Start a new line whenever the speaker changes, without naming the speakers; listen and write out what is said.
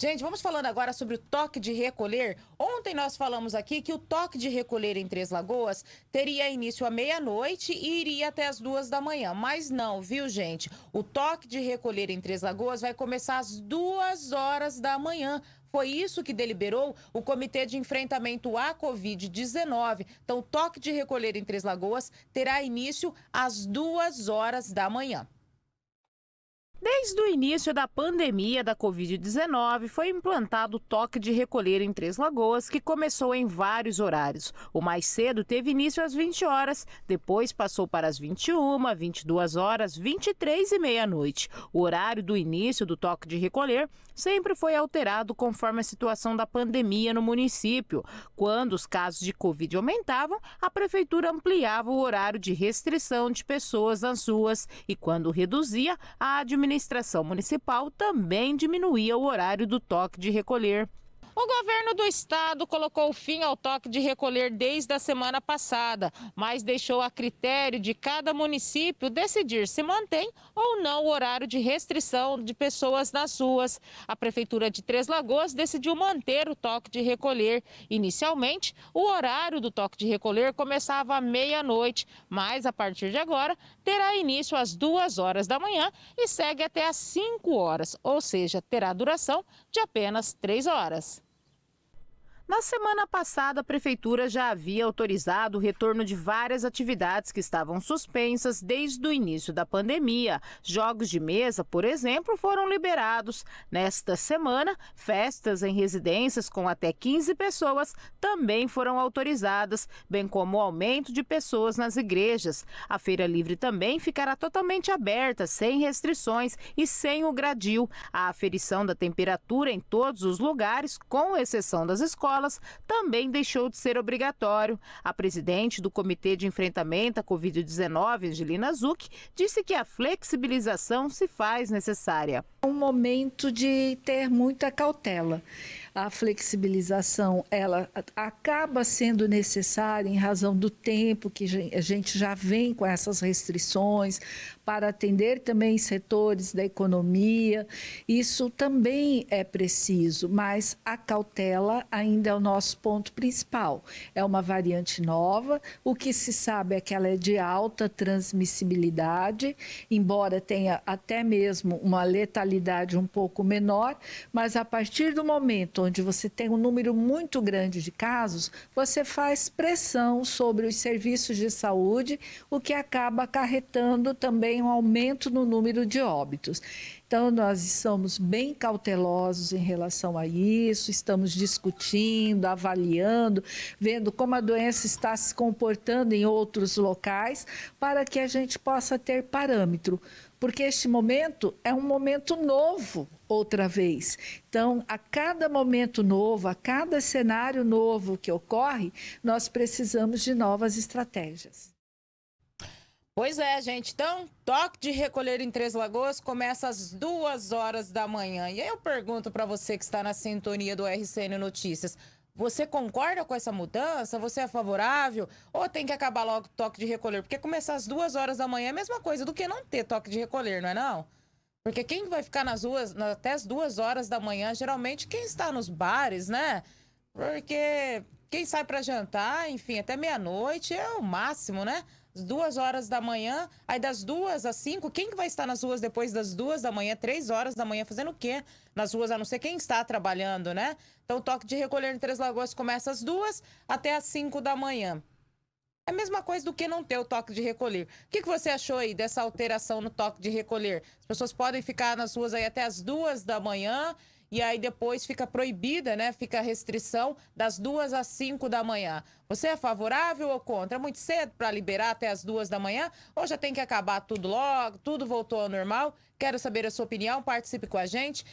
Gente, vamos falando agora sobre o toque de recolher. Ontem nós falamos aqui que o toque de recolher em Três Lagoas teria início à meia-noite e iria até as duas da manhã. Mas não, viu, gente? O toque de recolher em Três Lagoas vai começar às duas horas da manhã. Foi isso que deliberou o Comitê de Enfrentamento à Covid-19. Então, o toque de recolher em Três Lagoas terá início às duas horas da manhã. Desde o início da pandemia da Covid-19, foi implantado o toque de recolher em Três Lagoas, que começou em vários horários. O mais cedo teve início às 20 horas, depois passou para as 21, 22 horas, 23 e meia-noite. O horário do início do toque de recolher sempre foi alterado conforme a situação da pandemia no município. Quando os casos de Covid aumentavam, a prefeitura ampliava o horário de restrição de pessoas nas ruas e, quando reduzia, a administração administração municipal também diminuía o horário do toque de recolher. O governo do estado colocou fim ao toque de recolher desde a semana passada, mas deixou a critério de cada município decidir se mantém ou não o horário de restrição de pessoas nas ruas. A prefeitura de Três Lagoas decidiu manter o toque de recolher. Inicialmente, o horário do toque de recolher começava à meia-noite, mas a partir de agora terá início às duas horas da manhã e segue até às 5 horas, ou seja, terá duração de apenas três horas. Na semana passada, a Prefeitura já havia autorizado o retorno de várias atividades que estavam suspensas desde o início da pandemia. Jogos de mesa, por exemplo, foram liberados. Nesta semana, festas em residências com até 15 pessoas também foram autorizadas, bem como o aumento de pessoas nas igrejas. A Feira Livre também ficará totalmente aberta, sem restrições e sem o gradil. A aferição da temperatura em todos os lugares, com exceção das escolas, também deixou de ser obrigatório. A presidente do Comitê de Enfrentamento à Covid-19, Angelina Zuc, disse que a
flexibilização se faz necessária. É um momento de ter muita cautela a flexibilização ela acaba sendo necessária em razão do tempo que a gente já vem com essas restrições para atender também setores da economia. Isso também é preciso, mas a cautela ainda é o nosso ponto principal. É uma variante nova, o que se sabe é que ela é de alta transmissibilidade, embora tenha até mesmo uma letalidade um pouco menor, mas a partir do momento onde você tem um número muito grande de casos, você faz pressão sobre os serviços de saúde, o que acaba acarretando também um aumento no número de óbitos. Então, nós estamos bem cautelosos em relação a isso, estamos discutindo, avaliando, vendo como a doença está se comportando em outros locais, para que a gente possa ter parâmetro porque este momento é um momento novo outra vez. Então, a cada momento novo, a cada cenário novo que ocorre, nós precisamos de novas estratégias.
Pois é, gente. Então, toque de recolher em Três Lagoas começa às duas horas da manhã. E aí eu pergunto para você que está na sintonia do RCN Notícias. Você concorda com essa mudança? Você é favorável? Ou tem que acabar logo o toque de recolher? Porque começar às duas horas da manhã é a mesma coisa do que não ter toque de recolher, não é não? Porque quem vai ficar nas ruas até as duas horas da manhã, geralmente quem está nos bares, né? Porque quem sai para jantar, enfim, até meia-noite é o máximo, né? duas horas da manhã, aí das duas às cinco, quem que vai estar nas ruas depois das duas da manhã, três horas da manhã, fazendo o quê? Nas ruas, a não ser quem está trabalhando, né? Então o toque de recolher em Três Lagoas começa às duas até às cinco da manhã. É a mesma coisa do que não ter o toque de recolher. O que, que você achou aí dessa alteração no toque de recolher? As pessoas podem ficar nas ruas aí até as duas da manhã e aí depois fica proibida, né? Fica a restrição das duas às cinco da manhã. Você é favorável ou contra? É muito cedo para liberar até as duas da manhã? Ou já tem que acabar tudo logo? Tudo voltou ao normal? Quero saber a sua opinião. Participe com a gente.